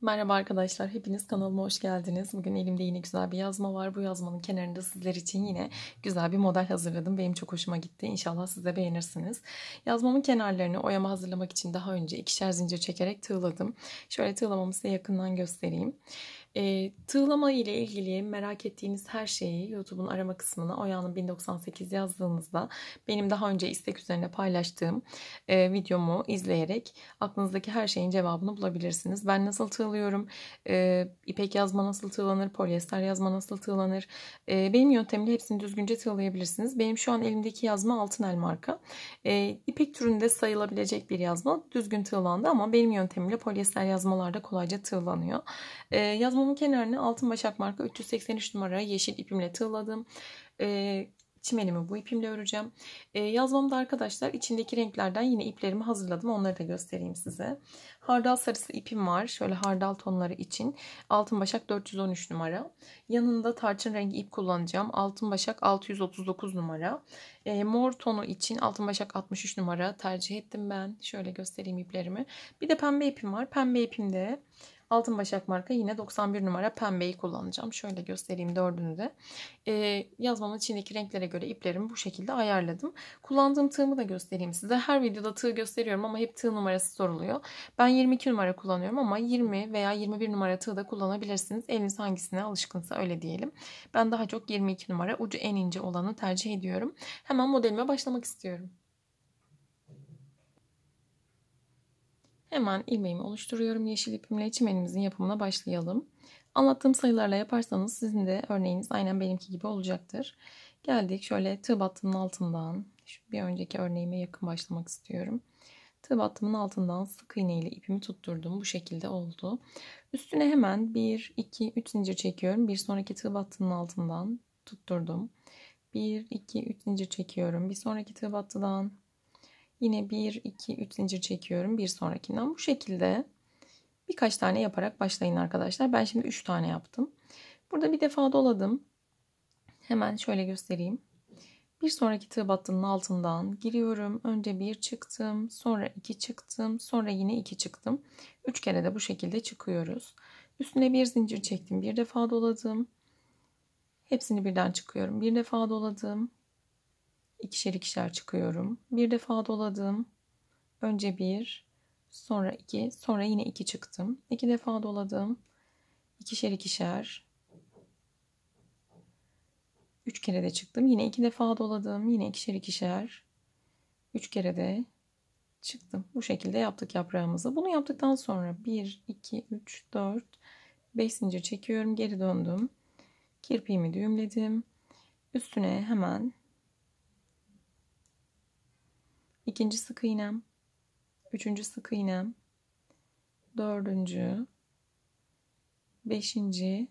Merhaba arkadaşlar, hepiniz kanalıma hoş geldiniz. Bugün elimde yine güzel bir yazma var. Bu yazmanın kenarında sizler için yine güzel bir model hazırladım. Benim çok hoşuma gitti. İnşallah siz de beğenirsiniz. Yazmamın kenarlarını oyama hazırlamak için daha önce ikişer zincir çekerek tığladım. Şöyle tığlamamı size yakından göstereyim. E, tığlama ile ilgili merak ettiğiniz her şeyi YouTube'un arama kısmına Oya'nın 1098 yazdığınızda benim daha önce istek üzerine paylaştığım e, videomu izleyerek aklınızdaki her şeyin cevabını bulabilirsiniz. Ben nasıl tığlıyorum, e, ipek yazma nasıl tığlanır, polyester yazma nasıl tığlanır. E, benim yöntemimle hepsini düzgünce tığlayabilirsiniz. Benim şu an elimdeki yazma altın el marka. E, ipek türünde sayılabilecek bir yazma düzgün tığlandı ama benim yöntemimle polyester yazmalarda kolayca tığlanıyor. E, yazma Pantolonumun kenarını altın başak marka 383 numara yeşil ipimle tığladım. E, çimenimi bu ipimle öreceğim. E, yazmamda arkadaşlar içindeki renklerden yine iplerimi hazırladım. Onları da göstereyim size. Hardal sarısı ipim var. Şöyle hardal tonları için. Altın başak 413 numara. Yanında tarçın rengi ip kullanacağım. Altın başak 639 numara. E, mor tonu için altın başak 63 numara tercih ettim ben. Şöyle göstereyim iplerimi. Bir de pembe ipim var. Pembe ipimde Altın Başak marka yine 91 numara pembeyi kullanacağım. Şöyle göstereyim dördünü de. Ee, yazmamın içindeki renklere göre iplerimi bu şekilde ayarladım. Kullandığım tığımı da göstereyim size. Her videoda tığ gösteriyorum ama hep tığ numarası soruluyor. Ben 22 numara kullanıyorum ama 20 veya 21 numara tığ da kullanabilirsiniz. Eliniz hangisine alışkınsa öyle diyelim. Ben daha çok 22 numara ucu en ince olanı tercih ediyorum. Hemen modelime başlamak istiyorum. Hemen ilmeğimi oluşturuyorum. Yeşil ipimle çimenimizin yapımına başlayalım. Anlattığım sayılarla yaparsanız sizin de örneğiniz aynen benimki gibi olacaktır. Geldik şöyle tığ battımın altından. Şu bir önceki örneğime yakın başlamak istiyorum. Tığ battımın altından sık iğne ile ipimi tutturdum. Bu şekilde oldu. Üstüne hemen 1, 2, 3 zincir çekiyorum. Bir sonraki tığ battının altından tutturdum. 1, 2, 3 zincir çekiyorum. Bir sonraki tığ battıdan Yine 1, 2, 3 zincir çekiyorum. Bir sonrakinden bu şekilde birkaç tane yaparak başlayın arkadaşlar. Ben şimdi 3 tane yaptım. Burada bir defa doladım. Hemen şöyle göstereyim. Bir sonraki tığ battının altından giriyorum. Önce bir çıktım, sonra iki çıktım, sonra yine iki çıktım. Üç kere de bu şekilde çıkıyoruz. Üstüne bir zincir çektim, bir defa doladım. Hepsini birden çıkıyorum. Bir defa doladım, ikişer ikişer çıkıyorum. Bir defa doladım. Önce bir, sonra iki, sonra yine iki çıktım. İki defa doladım. İkişer ikişer. Üç kere de çıktım. Yine iki defa doladım. Yine ikişer ikişer. Üç kere de çıktım. Bu şekilde yaptık yaprağımızı. Bunu yaptıktan sonra bir, iki, üç, dört, beş zincir çekiyorum. Geri döndüm. Kirpiğimi düğümledim. Üstüne hemen İkinci sık iğnem, üçüncü sık iğnem, dördüncü, beşinci,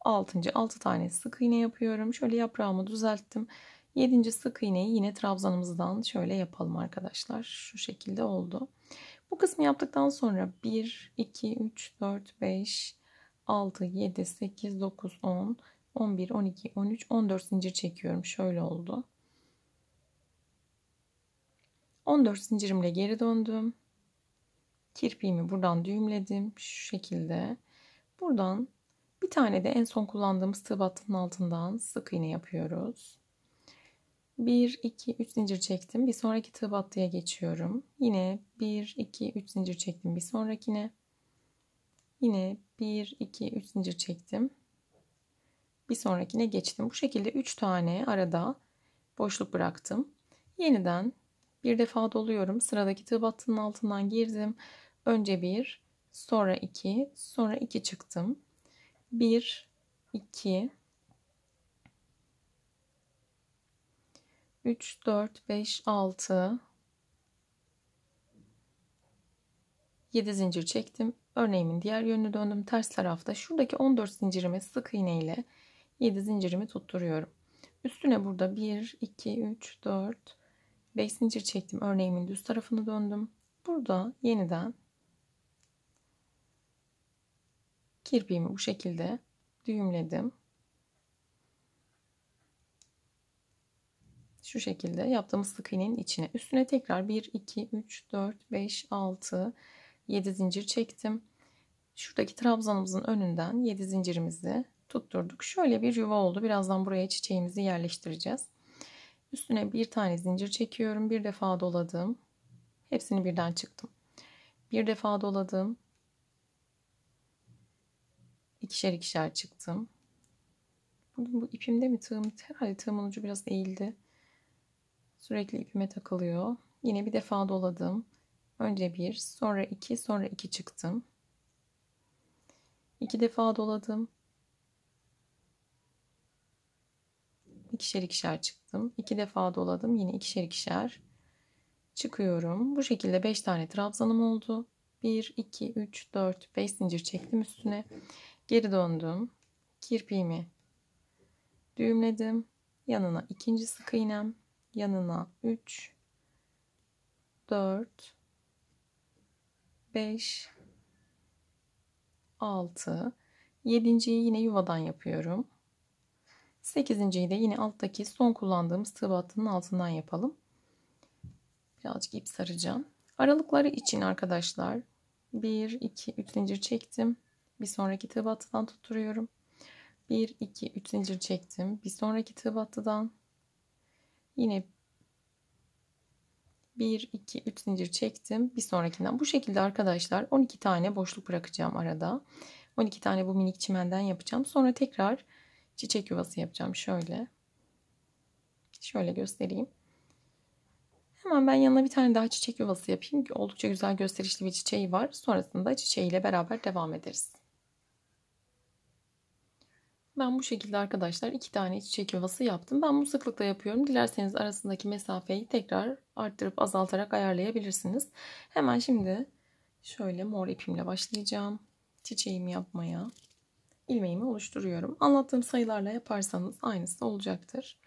altıncı, altı tane sık iğne yapıyorum. Şöyle yaprağımı düzelttim. Yedinci sık iğneyi yine trabzanımızdan şöyle yapalım arkadaşlar. Şu şekilde oldu. Bu kısmı yaptıktan sonra 1, 2, 3, 4, 5, 6, 7, 8, 9, 10, 11, 12, 13, 14 zincir çekiyorum. Şöyle oldu. 14 zincirimle geri döndüm. Kirpiğimi buradan düğümledim. Şu şekilde. Buradan bir tane de en son kullandığımız tığ battının altından sık iğne yapıyoruz. 1, 2, 3 zincir çektim. Bir sonraki tığ battıya geçiyorum. Yine 1, 2, 3 zincir çektim. Bir sonrakine. Yine 1, 2, 3 zincir çektim. Bir sonrakine geçtim. Bu şekilde 3 tane arada boşluk bıraktım. Yeniden bir defa doluyorum. Sıradaki tığ battının altından girdim. Önce bir, sonra iki, sonra iki çıktım. Bir, iki, 3, 4, 5, 6, 7 zincir çektim. Örneğimin diğer yönünü döndüm. Ters tarafta şuradaki 14 zincirimi sık iğne ile 7 zincirimi tutturuyorum. Üstüne burada 1, 2, 3, 4, 5 zincir çektim. Örneğimin düz tarafını döndüm. Burada yeniden kirpiğimi bu şekilde düğümledim. Şu şekilde yaptığımız sık iğnenin içine. Üstüne tekrar 1, 2, 3, 4, 5, 6, 7 zincir çektim. Şuradaki trabzanımızın önünden 7 zincirimizi tutturduk. Şöyle bir yuva oldu. Birazdan buraya çiçeğimizi yerleştireceğiz. Üstüne bir tane zincir çekiyorum. Bir defa doladım. Hepsini birden çıktım. Bir defa doladım. İkişer ikişer çıktım. Bugün bu ipimde mi tığım? Herhalde tığımın ucu biraz eğildi. Sürekli ipime takılıyor. Yine bir defa doladım. Önce bir, sonra iki, sonra iki çıktım. İki defa doladım. ikişer ikişer çıktım. İki defa doladım yine ikişer ikişer çıkıyorum. Bu şekilde 5 tane trabzanım oldu. 1, 2, 3, 4, 5 zincir çektim üstüne. Geri döndüm. Kirpiğimi düğümledim. Yanına ikinci sık iğnem. Yanına 3, 4, 5, 6. Yedinciyi yine yuvadan yapıyorum. Sekizinciyi de yine alttaki son kullandığımız tığ battının altından yapalım. Birazcık ip saracağım. Aralıkları için arkadaşlar 1, 2, 3 zincir çektim. Bir sonraki tığ battıdan tutturuyorum. 1, 2, 3 zincir çektim. Bir sonraki tığ battıdan yine 1, 2, 3 zincir çektim. Bir sonrakinden. Bu şekilde arkadaşlar 12 tane boşluk bırakacağım arada. 12 tane bu minik çimenden yapacağım. Sonra tekrar çiçek yuvası yapacağım şöyle. Şöyle göstereyim. Hemen ben yanına bir tane daha çiçek yuvası yapayım. Oldukça güzel gösterişli bir çiçeği var. Sonrasında çiçeğiyle beraber devam ederiz. Ben bu şekilde arkadaşlar iki tane çiçek yuvası yaptım. Ben bu sıklıkla yapıyorum. Dilerseniz arasındaki mesafeyi tekrar arttırıp azaltarak ayarlayabilirsiniz. Hemen şimdi şöyle mor ipimle başlayacağım. Çiçeğimi yapmaya ilmeğimi oluşturuyorum. Anlattığım sayılarla yaparsanız aynısı olacaktır.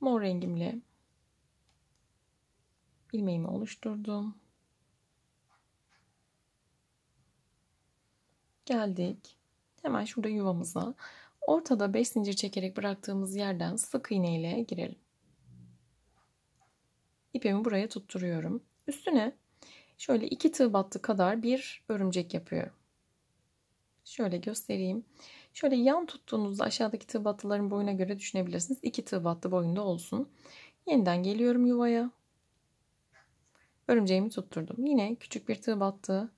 Mor rengimle ilmeğimi oluşturdum. Geldik. Hemen şurada yuvamıza. Ortada 5 zincir çekerek bıraktığımız yerden sık iğne ile girelim. İpimi buraya tutturuyorum. Üstüne şöyle iki tığ battı kadar bir örümcek yapıyorum. Şöyle göstereyim. Şöyle yan tuttuğunuzda aşağıdaki tığ battıların boyuna göre düşünebilirsiniz. İki tığ battı boyunda olsun. Yeniden geliyorum yuvaya. Örümceğimi tutturdum. Yine küçük bir tığ battı.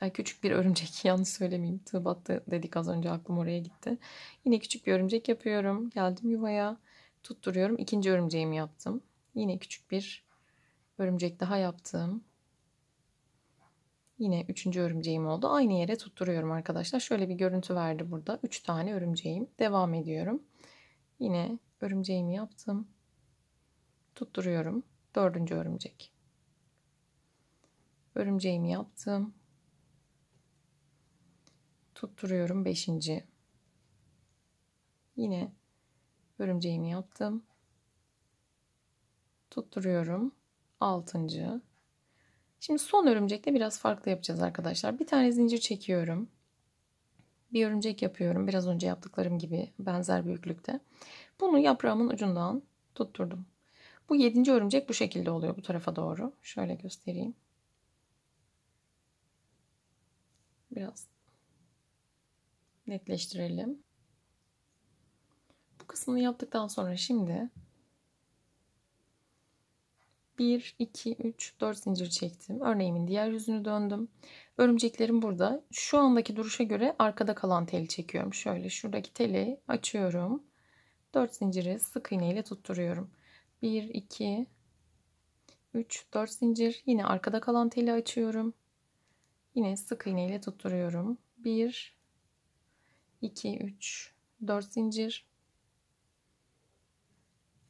Ay küçük bir örümcek yanlış söylemeyeyim. Tığ battı dedik az önce aklım oraya gitti. Yine küçük bir örümcek yapıyorum. Geldim yuvaya. Tutturuyorum. İkinci örümceğimi yaptım. Yine küçük bir örümcek daha yaptım. Yine üçüncü örümceğim oldu. Aynı yere tutturuyorum arkadaşlar. Şöyle bir görüntü verdi burada. Üç tane örümceğim. Devam ediyorum. Yine örümceğimi yaptım. Tutturuyorum. Dördüncü örümcek. Örümceğimi yaptım. Tutturuyorum. Beşinci. Yine örümceğimi yaptım. Tutturuyorum. Altıncı. Şimdi son örümcekte biraz farklı yapacağız arkadaşlar. Bir tane zincir çekiyorum. Bir örümcek yapıyorum. Biraz önce yaptıklarım gibi benzer büyüklükte. Bunu yaprağımın ucundan tutturdum. Bu yedinci örümcek bu şekilde oluyor bu tarafa doğru. Şöyle göstereyim. Biraz netleştirelim. Bu kısmını yaptıktan sonra şimdi 1, 2, 3, 4 zincir çektim. Örneğimin diğer yüzünü döndüm. Örümceklerim burada. Şu andaki duruşa göre arkada kalan teli çekiyorum. Şöyle şuradaki teli açıyorum. 4 zinciri sık iğne ile tutturuyorum. 1, 2, 3, 4 zincir. Yine arkada kalan teli açıyorum. Yine sık iğne ile tutturuyorum. 1, 2, 3, 4 zincir.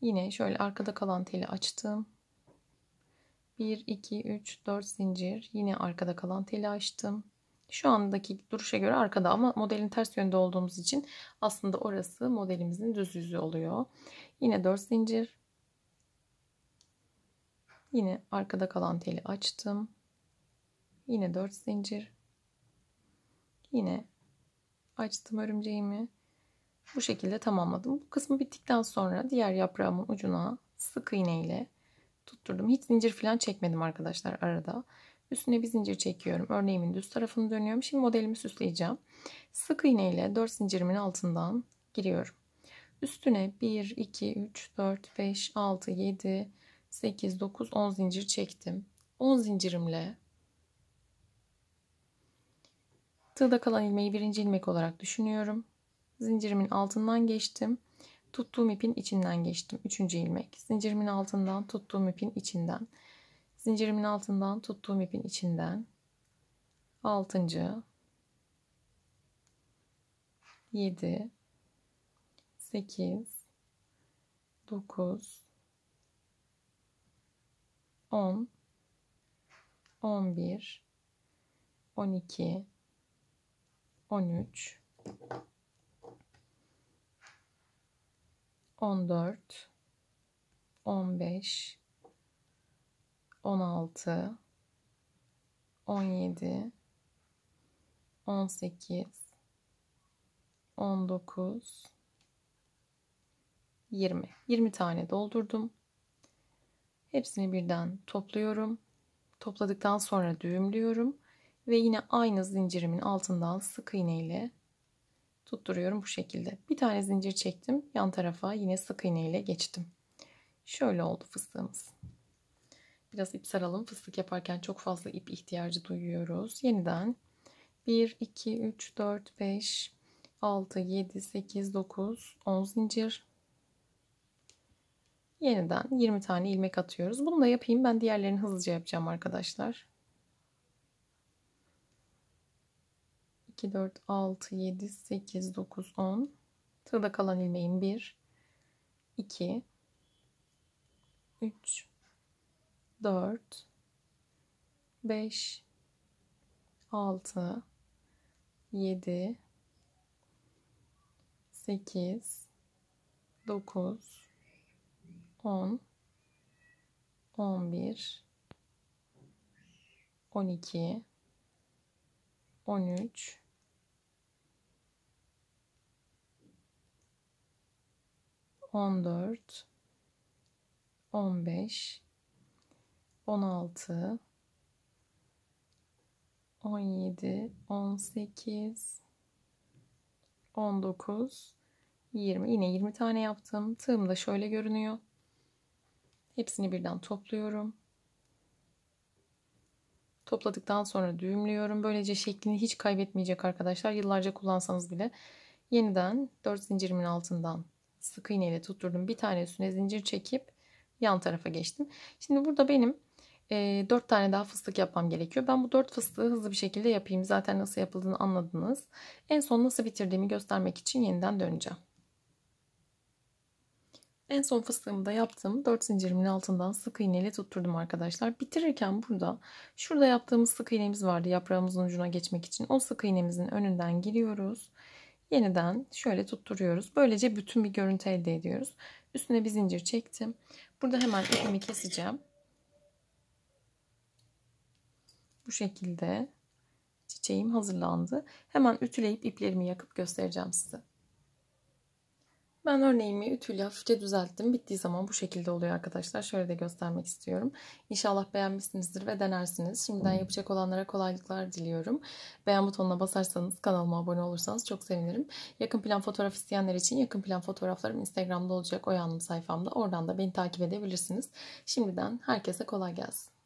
Yine şöyle arkada kalan teli açtım. 1, 2, 3, 4 zincir. Yine arkada kalan teli açtım. Şu andaki duruşa göre arkada ama modelin ters yönde olduğumuz için aslında orası modelimizin düz yüzü oluyor. Yine 4 zincir. Yine arkada kalan teli açtım. Yine 4 zincir. Yine açtım örümceğimi. Bu şekilde tamamladım. Bu kısmı bittikten sonra diğer yaprağımın ucuna sık iğneyle ile tutturdum. Hiç zincir falan çekmedim arkadaşlar arada. Üstüne bir zincir çekiyorum. Örneğimin düz tarafını dönüyorum. Şimdi modelimi süsleyeceğim. Sık iğne ile 4 zincirimin altından giriyorum. Üstüne 1, 2, 3, 4, 5, 6, 7, 8, 9, 10 zincir çektim. 10 zincirimle tığda kalan ilmeği birinci ilmek olarak düşünüyorum. Zincirimin altından geçtim tuttuğum ipin içinden geçtim. Üçüncü ilmek. Zincirimin altından tuttuğum ipin içinden. Zincirimin altından tuttuğum ipin içinden. Altıncı. Yedi. Sekiz. Dokuz. On. On bir. On iki. On üç. 14 15 16 17 18 19 20. 20 tane doldurdum. Hepsini birden topluyorum. Topladıktan sonra düğümlüyorum ve yine aynı zincirimin altından sık iğneyle tutturuyorum bu şekilde. Bir tane zincir çektim. Yan tarafa yine sık iğne ile geçtim. Şöyle oldu fıstığımız. Biraz ip saralım. Fıstık yaparken çok fazla ip ihtiyacı duyuyoruz. Yeniden 1, 2, 3, 4, 5, 6, 7, 8, 9, 10 zincir. Yeniden 20 tane ilmek atıyoruz. Bunu da yapayım. Ben diğerlerini hızlıca yapacağım arkadaşlar. 2, 4, 6, 7, 8, 9, 10. Sırada kalan ilmeğim 1, 2, 3, 4, 5, 6, 7, 8, 9, 10, 11, 12, 13, 14 15 16 17 18 19 20 yine 20 tane yaptım. Tığım da şöyle görünüyor. Hepsini birden topluyorum. Topladıktan sonra düğümlüyorum. Böylece şeklini hiç kaybetmeyecek arkadaşlar. Yıllarca kullansanız bile yeniden 4 zincirimin altından sık iğneyle tutturdum. Bir tane üstüne zincir çekip yan tarafa geçtim. Şimdi burada benim e, 4 tane daha fıstık yapmam gerekiyor. Ben bu 4 fıstığı hızlı bir şekilde yapayım. Zaten nasıl yapıldığını anladınız. En son nasıl bitirdiğimi göstermek için yeniden döneceğim. En son fıstığımı da yaptım. 4 zincirimin altından sık iğneyle tutturdum arkadaşlar. Bitirirken burada şurada yaptığımız sık iğnemiz vardı yaprağımızın ucuna geçmek için. O sık iğnemizin önünden giriyoruz yeniden şöyle tutturuyoruz. Böylece bütün bir görüntü elde ediyoruz. Üstüne bir zincir çektim. Burada hemen ipimi keseceğim. Bu şekilde çiçeğim hazırlandı. Hemen ütüleyip iplerimi yakıp göstereceğim size. Ben örneğimi ütüyle hafifçe düzelttim. Bittiği zaman bu şekilde oluyor arkadaşlar. Şöyle de göstermek istiyorum. İnşallah beğenmişsinizdir ve denersiniz. Şimdiden yapacak olanlara kolaylıklar diliyorum. Beğen butonuna basarsanız, kanalıma abone olursanız çok sevinirim. Yakın plan fotoğraf isteyenler için yakın plan fotoğraflarım Instagram'da olacak. O yanım sayfamda. Oradan da beni takip edebilirsiniz. Şimdiden herkese kolay gelsin.